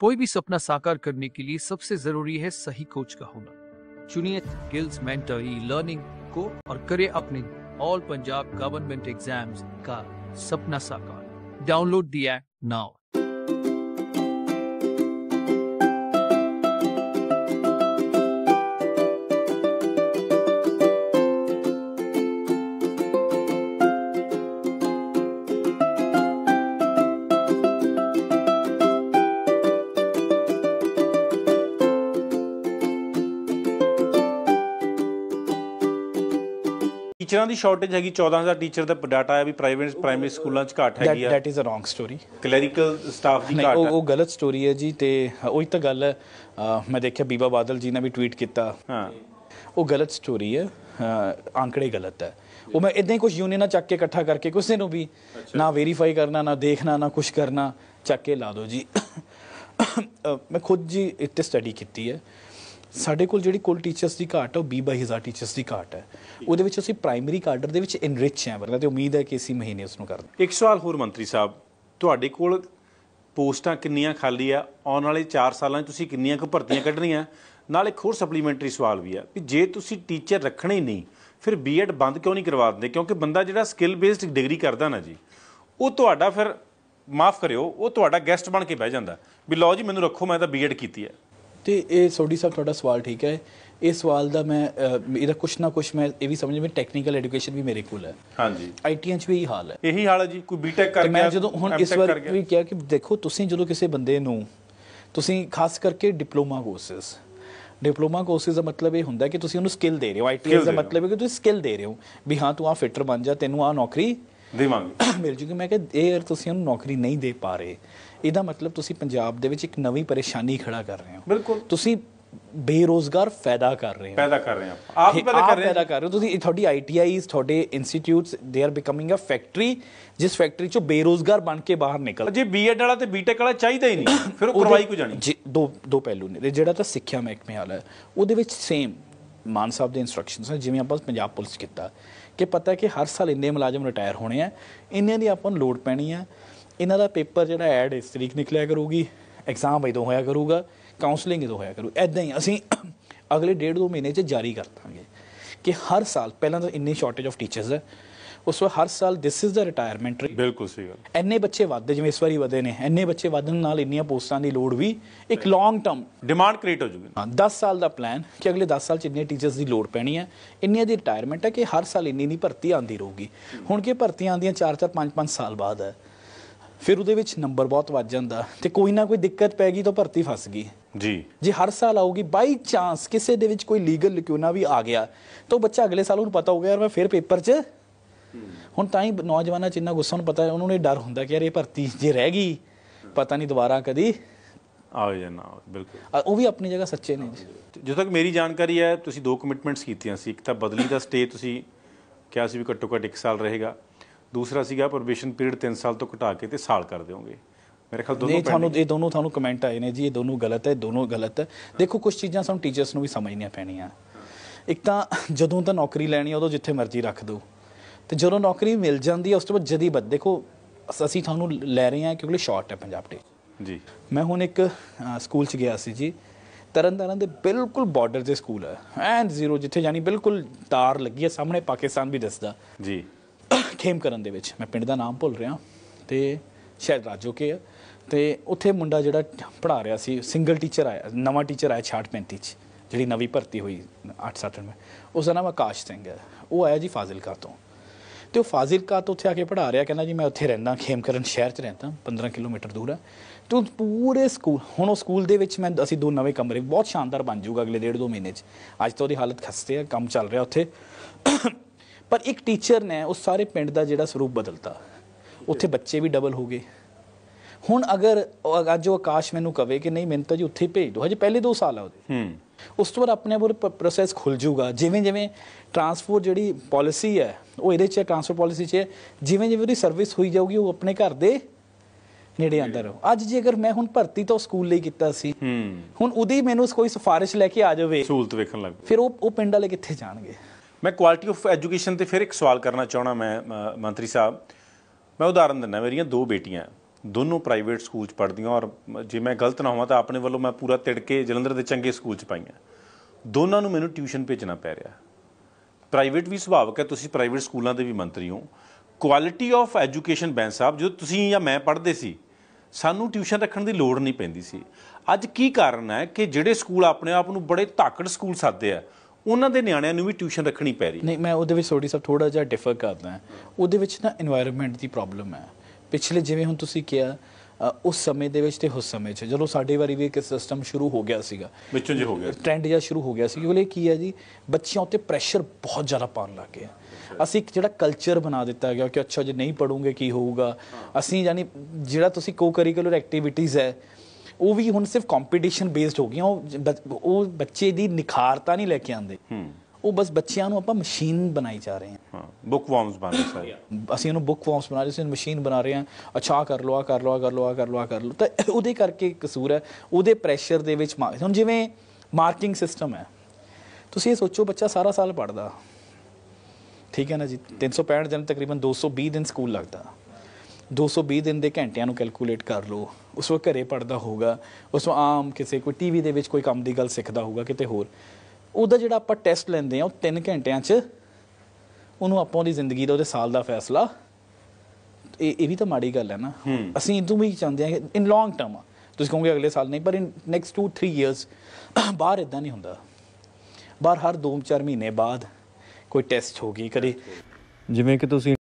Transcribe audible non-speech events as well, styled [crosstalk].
कोई भी सपना साकार करने के लिए सबसे जरूरी है सही कोच का होना चुनिए स्किल्स मेंटर ई लर्निंग को और करे अपने ऑल पंजाब गवर्नमेंट एग्जाम्स का सपना साकार डाउनलोड दिया नाउ ਟੀਚਰਾਂ ਦੀ ਸ਼ਾਰਟੇਜ ਹੈਗੀ 14000 ਟੀਚਰ ਦਾ ਡਾਟਾ ਹੈ ਵੀ ਪ੍ਰਾਈਵੇਟ ਪ੍ਰਾਇਮਰੀ ਸਕੂਲਾਂ 'ਚ ਘਾਟ ਹੈਗੀ ਆ that is a wrong story clerical staff ਦੀ ਘਾਟ ਉਹ ਗਲਤ ਸਟੋਰੀ ਹੈ ਜੀ ਤੇ ਉਹੀ ਤਾਂ ਗੱਲ ਹੈ ਮੈਂ ਦੇਖਿਆ ਬੀਬਾ ਬਾਦਲ ਜੀ ਨੇ ਵੀ ਟਵੀਟ ਕੀਤਾ ਹਾਂ ਉਹ ਗਲਤ ਸਟੋਰੀ ਹੈ ਅੰਕੜੇ ਗਲਤ ਹੈ ਉਹ ਮੈਂ ਇਦਾਂ ਹੀ ਕੁਝ ਯੂਨੀਅਨਾਂ ਚੱਕ ਕੇ ਇਕੱਠਾ ਕਰਕੇ ਕਿਸੇ ਨੂੰ ਵੀ ਨਾ ਵੈਰੀਫਾਈ ਕਰਨਾ ਨਾ ਦੇਖਣਾ ਨਾ ਕੁਝ ਕਰਨਾ ਚੱਕ ਕੇ ਲਾ ਦਿਓ ਜੀ ਮੈਂ ਖੁਦ ਜੀ ਇੱਥੇ ਸਟੱਡੀ ਕੀਤੀ ਹੈ ਸਾਡੇ ਕੋਲ ਜਿਹੜੀ ਕੋਲ ਟੀਚਰਸ ਦੀ ਘਾਟ ਹੈ ਉਹ 20 ਟੀਚਰਸ ਦੀ ਘਾਟ ਹੈ ਉਹਦੇ ਵਿੱਚ ਅਸੀਂ ਪ੍ਰਾਇਮਰੀ ਕਾਡਰ ਦੇ ਵਿੱਚ ਇਨਰਿਚ ਹਾਂ ਵਰਗਾ ਤੇ ਉਮੀਦ ਹੈ ਕਿ ਅਸੀਂ ਮਹੀਨੇ ਉਸ ਨੂੰ ਕਰਦੇ ਇੱਕ ਸਵਾਲ ਹੋਰ ਮੰਤਰੀ ਸਾਹਿਬ ਤੁਹਾਡੇ ਕੋਲ ਪੋਸਟਾਂ ਕਿੰਨੀਆਂ ਖਾਲੀ ਆ ਆਉਣ ਵਾਲੇ 4 ਸਾਲਾਂ 'ਚ ਤੁਸੀਂ ਕਿੰਨੀਆਂ ਕੁ ਭਰਤੀਆਂ ਕੱਢਣੀਆਂ ਨਾਲ ਇੱਕ ਹੋਰ ਸਪਲੀਮੈਂਟਰੀ ਸਵਾਲ ਵੀ ਆ ਕਿ ਜੇ ਤੁਸੀਂ ਟੀਚਰ ਰੱਖਣੇ ਹੀ ਨਹੀਂ ਫਿਰ ਬੀਐਡ ਬੰਦ ਕਿਉਂ ਨਹੀਂ ਕਰਵਾ ਦਿੰਦੇ ਕਿਉਂਕਿ ਬੰਦਾ ਜਿਹੜਾ ਸਕਿੱਲ ਬੇਸਡ ਡਿਗਰੀ ਕਰਦਾ ਨਾ ਜੀ ਉਹ ਤੁਹਾਡਾ ਫਿਰ ਮਾਫ ਕਰਿਓ ਉਹ ਤੁਹਾਡਾ ਗੈਸਟ ਬਣ ਕੇ ਬਹਿ ਜਾਂਦਾ ਵੀ ਲਓ ਜੀ ਮੈਨੂੰ ਰੱਖੋ ਮੈਂ ਤਾਂ ਬੀਐਡ ਕੀਤੀ ਹੈ ਤੇ ਇਹ ਸੋਡੀ ਸਾਹਿਬ ਤੁਹਾਡਾ ਸਵਾਲ ਠੀਕ ਹੈ ਇਹ ਸਵਾਲ ਦਾ ਮੈਂ ਇਹਦਾ ਕੁਛ ਨਾ ਕੁਛ ਮੈਂ ਇਹ ਵੀ ਸਮਝ ਮੈਂ ਟੈਕਨੀਕਲ ਐਜੂਕੇਸ਼ਨ ਵੀ ਮੇਰੇ ਕੋਲ ਹੈ ਹਾਂਜੀ ਆਈਟੀਆਂ 'ਚ ਵੀ ਇਹੀ ਹਾਲ ਹੈ ਇਹੀ ਹਾਲ ਹੈ ਜੀ ਕੋਈ ਬੀਟੈਕ ਕਰ ਗਿਆ ਮੈਂ ਜਦੋਂ ਹੁਣ ਇਸ ਵਾਰ ਵੀ ਕਿਹਾ ਕਿ ਦੇਖੋ ਤੁਸੀਂ ਜਦੋਂ ਕਿਸੇ ਬੰਦੇ ਨੂੰ ਤੁਸੀਂ ਖਾਸ ਕਰਕੇ ਡਿਪਲੋਮਾ ਕੋਰਸਸ ਡਿਪਲੋਮਾ ਕੋਰਸਿਸ ਦਾ ਮਤਲਬ ਇਹ ਹੁੰਦਾ ਕਿ ਤੁਸੀਂ ਉਹਨੂੰ ਸਕਿੱਲ ਦੇ ਰਹੇ ਹੋ ਆਈਟੀਐਸ ਦਾ ਮਤਲਬ ਹੈ ਕਿ ਤੁਸੀਂ ਸਕਿੱਲ ਦੇ ਰਹੇ ਹੋ ਵੀ ਹਾਂ ਤੂੰ ਆ ਫਿਟਰ ਬਣ ਜਾ ਤੈਨੂੰ ਆ ਨੌਕਰੀ ਦੇਵਾਂਗੇ [coughs] ਮਿਲ ਜੂਗੀ ਮੈਂ ਕਿਹਾ ਇਹ ਅਰ ਤੁਸੀਂ ਉਹਨੂੰ ਨੌਕਰੀ ਨਹੀਂ ਦੇ ਪਾ ਰਹੇ ਇਹਦਾ ਮਤਲਬ ਤੁਸੀਂ ਪੰਜਾਬ ਦੇ ਵਿੱਚ ਇੱਕ ਨਵੀਂ ਪਰੇਸ਼ਾਨੀ ਖੜਾ ਕਰ ਰਹੇ ਹੋ ਬਿਲਕੁਲ ਤੁਸੀਂ ਬੇਰੋਜ਼ਗਾਰ ਫਾਇਦਾ ਕਰ ਰਹੇ ਹੋ ਫਾਇਦਾ ਕਰ ਰਹੇ ਆਪ ਆਪ ਫਾਇਦਾ ਕਰ ਰਹੇ ਫਾਇਦਾ ਕਰ ਰਹੇ ਹੋ ਤੁਸੀਂ ਤੁਹਾਡੀ ਆਈਟੀਆਈਜ਼ ਤੁਹਾਡੇ ਇੰਸਟੀਚਿਊਟਸ ਦੇ ਆਰ ਬਿਕਮਿੰਗ ਅ ਫੈਕਟਰੀ ਜਿਸ ਫੈਕਟਰੀ ਚੋਂ ਬੇਰੋਜ਼ਗਾਰ ਬਣ ਕੇ ਬਾਹਰ ਨਿਕਲ ਜੇ ਬੀਐਡ ਵਾਲਾ ਤੇ ਬੀਟੈਕ ਵਾਲਾ ਚਾਹੀਦਾ ਹੀ ਨਹੀਂ ਫਿਰ ਉਹ ਕਰਵਾਈ ਕੋ ਜਾਣੀ ਦੋ ਦੋ ਪਹਿਲੂ ਨੇ ਜਿਹੜਾ ਤਾਂ ਸਿੱਖਿਆ ਮਹਿਕਮੇ ਵਾਲਾ ਉਹਦੇ ਵਿੱਚ ਸੇਮ ਮਾਨ ਸਾਹਿਬ ਦੇ ਇਨਸਟਰਕਸ਼ਨਸ ਨੇ ਜਿਵੇਂ ਆਪਾਂ ਪੰਜਾਬ ਪੁਲਿਸ ਕੀਤਾ ਕਿ ਪਤਾ ਹੈ ਕਿ ਹਰ ਸਾਲ ਇੰਨੇ ਮੁਲਾਜ਼ਮ ਰਿਟਾਇਰ ਹੋਣੇ ਆ ਇੰਨੇ ਦੀ ਆਪਾਂ ਨੂੰ ਲੋਡ ਪੈਣੀ ਆ ਇਹਨਾਂ ਦਾ ਪੇਪਰ ਜਿਹੜਾ ਐਡ ਇਸ ਤਰੀਕ ਨਿਕਲਿਆ ਕਰੂਗੀ ਐਗਜ਼ਾਮ ਇਦੋਂ ਹੋਇਆ ਕਰੂਗਾ ਕਾਉਂਸਲਿੰਗ ਇਦੋਂ ਹੋਇਆ ਕਰੂ ਐਦਾਂ ਹੀ ਅਸੀਂ ਅਗਲੇ ਡੇਢ ਦੋ ਮਹੀਨੇ 'ਚ ਜਾਰੀ ਕਰ ਦਾਂਗੇ ਕਿ ਹਰ ਸਾਲ ਪਹਿਲਾਂ ਤਾਂ ਇੰਨੀ ਸ਼ਾਰਟੇਜ ਆਫ ਟੀਚਰਸ ਹੈ ਉਸ ਵਾਰ ਹਰ ਸਾਲ ਦਿਸ ਇਜ਼ ਦਾ ਰਿਟਾਇਰਮੈਂਟ ਬਿਲਕੁਲ ਸਹੀ ਗੱਲ ਐਨੇ ਬੱਚੇ ਵਧਦੇ ਜਿਵੇਂ ਇਸ ਵਾਰੀ ਵਧੇ ਨੇ ਐਨੇ ਬੱਚੇ ਵਧਣ ਨਾਲ ਇੰਨੀਆਂ ਪੋਸਟਾਂ ਦੀ ਲੋੜ ਵੀ ਇੱਕ ਲੌਂਗ ਟਰਮ ਡਿਮਾਂਡ ਕ੍ਰੀਏਟ ਹੋ ਜੂਗੀ ਹਾਂ 10 ਸਾਲ ਦਾ ਪਲਾਨ ਕਿ ਅਗਲੇ 10 ਸਾਲ ਚ ਇੰਨੇ ਟੀਚਰਸ ਦੀ ਲੋੜ ਪੈਣੀ ਹੈ ਇੰਨੀਆਂ ਦੀ ਰਿਟਾਇਰਮੈਂਟ ਹੈ ਕਿ ਹਰ ਸਾਲ ਇੰਨੀ ਨਹੀਂ ਭਰਤੀ ਆਂਦੀ ਰਹੂਗੀ ਹੁਣ ਕਿ ਭਰਤੀਆਂ ਆਂਦੀਆਂ 4-4 5-5 ਸਾਲ ਬਾਅਦ ਹੈ ਫਿਰ ਉਹਦੇ ਵਿੱਚ ਨੰਬਰ ਬਹੁਤ ਵੱਜ ਜਾਂਦਾ ਤੇ ਕੋਈ ਨਾ ਕੋਈ ਦਿੱਕਤ ਪੈ ਗਈ ਤਾਂ ਭਰਤੀ ਫਸ ਗਈ ਜੀ ਜੇ ਹਰ ਸਾਲ ਆਉਗੀ ਬਾਈ ਚਾਂਸ ਕਿਸੇ ਦੇ ਵਿੱਚ ਕੋਈ ਲੀਗਲ ਲਕਿਉਨਾ ਵੀ ਆ ਗਿਆ ਤਾਂ ਬੱਚਾ ਅਗਲੇ ਸਾਲ ਉਹਨੂੰ ਪਤਾ ਹੋ ਗਿਆ ਯਾਰ ਮੈਂ ਫਿਰ ਪੇਪਰ 'ਚ ਹੁਣ ਤਾਂ ਹੀ ਨੌਜਵਾਨਾਂ ਚ ਇੰਨਾ ਗੁੱਸਾ ਨੂੰ ਪਤਾ ਉਹਨਾਂ ਨੂੰ ਡਰ ਹੁੰਦਾ ਕਿ ਯਾਰ ਇਹ ਭਰਤੀ ਜੇ ਰਹਿ ਗਈ ਪਤਾ ਨਹੀਂ ਦੁਬਾਰਾ ਕਦੀ ਆਵੇ ਜਾਂ ਨਾ ਬਿਲਕੁਲ ਉਹ ਵੀ ਆਪਣੀ ਜਗ੍ਹਾ ਸੱਚੇ ਨੇ ਜਦੋਂ ਤੱਕ ਮੇਰੀ ਜਾਣਕਾਰੀ ਹੈ ਤੁਸੀਂ ਦੋ ਕਮਿਟਮੈਂਟਸ ਕੀਤੀਆਂ ਸੀ ਇੱਕ ਤਾਂ ਬਦਲੀ ਦਾ ਸਟੇ ਤੁਸੀਂ ਕਿਹਾ ਸੀ ਵੀ ਘੱਟੋ ਘੱਟ 1 ਸਾਲ ਰਹੇਗਾ ਦੂਸਰਾ ਸੀਗਾ ਪਰਮਿਸ਼ਨ ਪੀਰੀਅਡ 3 ਸਾਲ ਤੋਂ ਘਟਾ ਕੇ ਤੇ ਸਾਲ ਕਰ ਦਿਓਗੇ ਮੇਰੇ ਖਿਆਲ ਦੋਨੋਂ ਨਹੀਂ ਤੁਹਾਨੂੰ ਇਹ ਦੋਨੋਂ ਤੁਹਾਨੂੰ ਕਮੈਂਟ ਆਏ ਨੇ ਜੀ ਇਹ ਦੋਨੋਂ ਗਲਤ ਹੈ ਦੋਨੋਂ ਗਲਤ ਹੈ ਦੇਖੋ ਕੁਝ ਚੀਜ਼ਾਂ ਸਾਨੂੰ ਟੀਚਰਸ ਨੂੰ ਵੀ ਸਮਝਣੀਆਂ ਪੈਣੀਆਂ ਇੱਕ ਤਾਂ ਜਦੋਂ ਤਾਂ ਨੌਕਰੀ ਲੈਣੀ ਉਦੋਂ ਜਿੱਥੇ ਮਰਜ਼ੀ ਰੱਖ ਦਿਓ ਤੇ ਜਦੋਂ ਨੌਕਰੀ ਮਿਲ ਜਾਂਦੀ ਹੈ ਉਸ ਤੋਂ ਬਾਅਦ ਜਦੀ ਬਦ ਦੇਖੋ ਅਸੀਂ ਤੁਹਾਨੂੰ ਲੈ ਰਹੇ ਹਾਂ ਕਿਉਂਕਿ ਸ਼ਾਰਟ ਹੈ ਪੰਜਾਬ ਟੇ ਜੀ ਮੈਂ ਹੁਣ ਇੱਕ ਸਕੂਲ ਚ ਗਿਆ ਸੀ ਜੀ ਤਰਨਤਾਰਨ ਦੇ ਬਿਲਕੁਲ ਬਾਰਡਰ ਦੇ ਸਕੂਲ ਹੈ ਐਂਡ ਜ਼ੀਰੋ ਜਿੱਥੇ ਜਾਨੀ ਬਿਲਕੁਲ ਤਾਰ ਲੱਗੀ ਹੈ ਸਾਹਮਣੇ ਪਾਕਿਸਤਾਨ ਵੀ ਦਿਸਦਾ ਜੀ ਖੇਮ ਕਰਨ ਦੇ ਵਿੱਚ ਮੈਂ ਪਿੰਡ ਦਾ ਨਾਮ ਭੁੱਲ ਰਿਹਾ ਤੇ ਸ਼ਾਇਦ ਰਾਜੋ ਕੇ ਤੇ ਉੱਥੇ ਮੁੰਡਾ ਜਿਹੜਾ ਪੜਾ ਰਿਹਾ ਸੀ ਸਿੰਗਲ ਟੀਚਰ ਆਇਆ ਨਵਾਂ ਟੀਚਰ ਆਇਆ 65 ਚ ਜਿਹੜੀ ਨਵੀਂ ਭਰਤੀ ਹੋਈ 8-7 ਵਿੱਚ ਉਸ ਦਾ ਨਾਮ ਆਕਾਸ਼ ਸਿੰਘ ਹੈ ਉਹ ਆਇਆ ਜੀ ਫਾਜ਼ਿਲਕਾ ਤੋਂ ਤੇ ਉਹ ਫਾਜ਼ਿਲਕਾ ਤੋਂ ਉੱਥੇ ਆ ਕੇ ਪੜ੍ਹਾ ਰਿਹਾ ਕਹਿੰਦਾ ਜੀ ਮੈਂ ਉੱਥੇ ਰਹਿੰਦਾ ਖੇਮਕਰਨ ਸ਼ਹਿਰ 'ਚ ਰਹਿੰਦਾ 15 ਕਿਲੋਮੀਟਰ ਦੂਰ ਆ ਤੇ ਪੂਰੇ ਸਕੂਲ ਹੁਣ ਉਹ ਸਕੂਲ ਦੇ ਵਿੱਚ ਮੈਂ ਅਸੀਂ ਦੋ ਨਵੇਂ ਕਮਰੇ ਬਹੁਤ ਸ਼ਾਨਦਾਰ ਬਣ ਜਾਊਗਾ ਅਗਲੇ ਡੇਢ ਦੋ ਮਹੀਨੇ 'ਚ ਅੱਜ ਤਾਂ ਉਹਦੀ ਹਾਲਤ ਖਸਤੇ ਆ ਕੰਮ ਚੱਲ ਰਿਹਾ ਉੱਥੇ ਪਰ ਇੱਕ ਟੀਚਰ ਨੇ ਉਸ ਸਾਰੇ ਪਿੰਡ ਦਾ ਜਿਹੜਾ ਸਰੂਪ ਬਦਲਤਾ ਉੱਥੇ ਬੱਚੇ ਵੀ ਡਬਲ ਹੋ ਗਏ ਹੁਣ ਅਗਰ ਅੱਜ ਉਹ ਆਕਾਸ਼ ਮੈਨੂੰ ਕਵੇ ਕਿ ਨਹੀਂ ਮੈਨੂੰ ਤਾਂ ਜੀ ਉੱਥੇ ਭੇਜ ਦਿਓ ਹਜੇ ਪਹਿਲੇ 2 ਸਾਲ ਆ ਉਹਦੇ ਹੂੰ ਉਸ ਤੋਂ ਬਾਅਦ ਆਪਣੇ ਆਪ ਪ੍ਰੋਸੈਸ ਖੁੱਲ ਜੂਗਾ ਜਿਵੇਂ ਜਿਵੇਂ ਟਰਾਂਸਪੋਰਟ ਜਿਹੜੀ ਪਾਲਿਸੀ ਹੈ ਉਹ ਇਹਦੇ 'ਚ ਟਰਾਂਸਪੋਰਟ ਪਾਲਿਸੀ 'ਚ ਜਿਵੇਂ ਜਿਵੇਂ ਉਹਦੀ ਸਰਵਿਸ ਹੋਈ ਜਾਊਗੀ ਉਹ ਆਪਣੇ ਘਰ ਦੇ ਨੇੜੇ ਆਂਦਾ ਰਹੋ ਅੱਜ ਜੇ ਅਗਰ ਮੈਂ ਹੁਣ ਭਰਤੀ ਤਾਂ ਸਕੂਲ ਲਈ ਕੀਤਾ ਸੀ ਹੁਣ ਉਹਦੀ ਮੈਨੂੰ ਕੋਈ ਸਿਫਾਰਿਸ਼ ਲੈ ਕੇ ਆ ਜਾਵੇ ਸਹੂਲਤ ਵੇਖਣ ਲੱਗ ਫਿਰ ਉਹ ਉਹ ਪਿੰਡ ਵਾਲੇ ਕਿੱਥੇ ਜਾਣਗੇ ਮੈਂ ਕੁਆਲਿਟੀ ਆਫ ਐਜੂਕੇਸ਼ਨ ਤੇ ਫਿਰ ਇੱਕ ਸਵਾਲ ਕਰਨਾ ਚਾਹਣਾ ਮੈਂ ਮੰਤਰੀ ਸਾਹਿਬ ਮੈਂ ਉਦਾਹਰਨ ਦਿੰਦਾ ਮੇਰੀਆਂ ਦੋ ਬੇਟੀਆਂ ਦੋਨੋਂ ਪ੍ਰਾਈਵੇਟ ਸਕੂਲ 'ਚ ਪੜ੍ਹਦੀਆਂ ਔਰ ਜੇ ਮੈਂ ਗਲਤ ਨਾ ਹੋਵਾਂ ਤਾਂ ਆਪਣੇ ਵੱਲੋਂ ਮੈਂ ਪੂਰਾ ਤਿੜ ਕੇ ਜਲੰਧਰ ਦੇ ਚੰਗੇ ਸਕੂਲ 'ਚ ਪਾਈਆਂ ਦੋਨਾਂ ਨੂੰ ਮੈਨੂੰ ਟਿਊਸ਼ਨ ਭੇਜਣਾ ਪੈ ਰਿਹਾ ਪ੍ਰਾਈਵੇਟ ਵੀ ਸੁਭਾਵਕ ਹੈ ਤੁਸੀਂ ਪ੍ਰਾਈਵੇਟ ਸਕੂਲਾਂ ਦੇ ਵੀ ਮੰਤਰੀ ਹੋ ਕੁਆਲਿਟੀ ਆਫ ਐਜੂਕੇਸ਼ਨ ਬੈਂਸ ਸਾਹਿਬ ਜਦੋਂ ਤੁਸੀਂ ਜਾਂ ਮੈਂ ਪੜ੍ਹਦੇ ਸੀ ਸਾਨੂੰ ਟਿਊਸ਼ਨ ਰੱਖਣ ਦੀ ਲੋੜ ਨਹੀਂ ਪੈਂਦੀ ਸੀ ਅੱਜ ਕੀ ਕਾਰਨ ਹੈ ਕਿ ਜਿਹੜੇ ਸਕੂਲ ਆਪਣੇ ਆਪ ਨੂੰ ਬੜੇ ਧਾਕੜ ਸਕੂਲ ਸਾਦੇ ਆ ਉਹਨਾਂ ਦੇ ਨਿਆਣਿਆਂ ਨੂੰ ਵੀ ਟਿਊਸ਼ਨ ਰੱਖਣੀ ਪੈ ਰਹੀ ਨਹੀਂ ਮੈਂ ਉਹਦੇ ਵਿੱਚ ਥੋੜੀ ਸਾਹਿਬ ਥੋੜਾ ਜਿਹਾ ਡਿਫਰ ਕਰਦਾ ਹਾਂ ਉਹਦੇ ਵਿੱਚ ਨਾ এনवायरमेंट ਦੀ ਪ੍ਰੋਬਲਮ ਹੈ ਪਿਛਲੇ ਜਿਵੇਂ ਹੁਣ ਤੁਸੀਂ ਕਿਹਾ ਉਸ ਸਮੇਂ ਦੇ ਵਿੱਚ ਤੇ ਉਸ ਸਮੇਂ 'ਚ ਜਦੋਂ ਸਾਡੇ ਵਾਰੀ ਵੀ ਇੱਕ ਸਿਸਟਮ ਸ਼ੁਰੂ ਹੋ ਗਿਆ ਸੀਗਾ ਵਿੱਚੋਂ ਜੇ ਹੋ ਗਿਆ ਟ੍ਰੈਂਡ ਜਿਹਾ ਸ਼ੁਰੂ ਹੋ ਗਿਆ ਸੀ ਉਹਲੇ ਕੀ ਹੈ ਜੀ ਬੱਚਿਆਂ ਉੱਤੇ ਪ੍ਰੈਸ਼ਰ ਬਹੁਤ ਜ਼ਿਆਦਾ ਪਾਉਣ ਲੱਗ ਗਏ ਅਸੀਂ ਇੱਕ ਜਿਹੜਾ ਕਲਚਰ ਬਣਾ ਦਿੱਤਾ ਗਿਆ ਕਿ ਅੱਛਾ ਜੇ ਨਹੀਂ ਪੜੋਗੇ ਕੀ ਹੋਊਗਾ ਅਸੀਂ ਯਾਨੀ ਜਿਹੜਾ ਤੁਸੀਂ ਕੋ ਕਰਿਕੂਲਰ ਐਕਟੀਵਿਟੀਜ਼ ਹੈ ਉਹ ਵੀ ਹੁਣ ਸਿਰਫ ਕੰਪੀਟੀਸ਼ਨ ਬੇਸਡ ਹੋ ਗਈਆਂ ਉਹ ਬੱਚੇ ਦੀ ਨਿਖਾਰਤਾ ਨਹੀਂ ਲੈ ਕੇ ਆਉਂਦੇ ਹੂੰ ਉਹ ਬਸ ਬੱਚਿਆਂ ਨੂੰ ਆਪਾਂ ਮਸ਼ੀਨ ਬਣਾਈ ਜਾ ਰਹੇ ਹਾਂ ਹਾਂ ਬੁੱਕ ਵਾਰਮਸ ਬਣਾ ਰਹੇ ਸਾਰੇ ਅਸੀਂ ਉਹਨੂੰ ਬੁੱਕ ਵਾਰਮਸ ਬਣਾ ਰਹੇ ਸੀ ਮਸ਼ੀਨ ਬਣਾ ਰਹੇ ਹਾਂ ਅੱਛਾ ਕਰ ਲੋ ਆ ਕਰ ਲੋ ਆ ਕਰ ਲੋ ਆ ਕਰ ਲੋ ਆ ਕਰ ਲੋ ਤਾਂ ਉਹਦੇ ਕਰਕੇ ਕਸੂਰ ਹੈ ਉਹਦੇ ਪ੍ਰੈਸ਼ਰ ਦੇ ਵਿੱਚ ਹੁਣ ਜਿਵੇਂ ਮਾਰਕਿੰਗ ਸਿਸਟਮ ਹੈ ਤੁਸੀਂ ਇਹ ਸੋਚੋ ਬੱਚਾ ਸਾਰਾ ਸਾਲ ਪੜਦਾ ਠੀਕ ਹੈ ਨਾ ਜੀ 365 ਦਿਨ ਤਕਰੀਬਨ 220 ਦਿਨ ਸਕੂਲ ਲੱਗਦਾ 220 ਦਿਨ ਦੇ ਘੰਟਿਆਂ ਨੂੰ ਕੈਲਕੂਲੇਟ ਕਰ ਲਓ ਉਸ ਵਕਤ ਘਰੇ ਪੜਦਾ ਹੋਊਗਾ ਉਸ ਆਮ ਕਿਸੇ ਕੋਈ ਟੀਵੀ ਦੇ ਵਿੱਚ ਕੋਈ ਕੰਮ ਦੀ ਗੱਲ ਸਿੱਖਦਾ ਹੋਊਗਾ ਕਿਤੇ ਹੋਰ ਉਹਦਾ ਜਿਹੜਾ ਆਪਾਂ ਟੈਸਟ ਲੈਂਦੇ ਆ ਉਹ 3 ਘੰਟਿਆਂ 'ਚ ਉਹਨੂੰ ਆਪਾਂ ਉਹਦੀ ਜ਼ਿੰਦਗੀ ਦਾ ਉਹਦੇ ਸਾਲ ਦਾ ਫੈਸਲਾ ਇਹ ਇਹ ਵੀ ਤਾਂ ਮਾੜੀ ਗੱਲ ਹੈ ਨਾ ਅਸੀਂ ਇਦੋਂ ਵੀ ਚਾਹੁੰਦੇ ਆ ਇਨ ਲੌਂਗ ਟਰਮ ਤੁਸੀਂ ਕਹੋਗੇ ਅਗਲੇ ਸਾਲ ਨਹੀਂ ਪਰ ਇਨ ਨੈਕਸਟ 2 3 ਇਅਰਸ ਬਾਹਰ ਇਦਾਂ ਨਹੀਂ ਹੁੰਦਾ ਬਾਹਰ ਹਰ 2-4 ਮਹੀਨੇ ਬਾਅਦ ਕੋਈ ਟੈਸਟ ਹੋਗੀ ਕਦੇ ਜਿਵੇਂ ਕਿ ਤੁਸੀਂ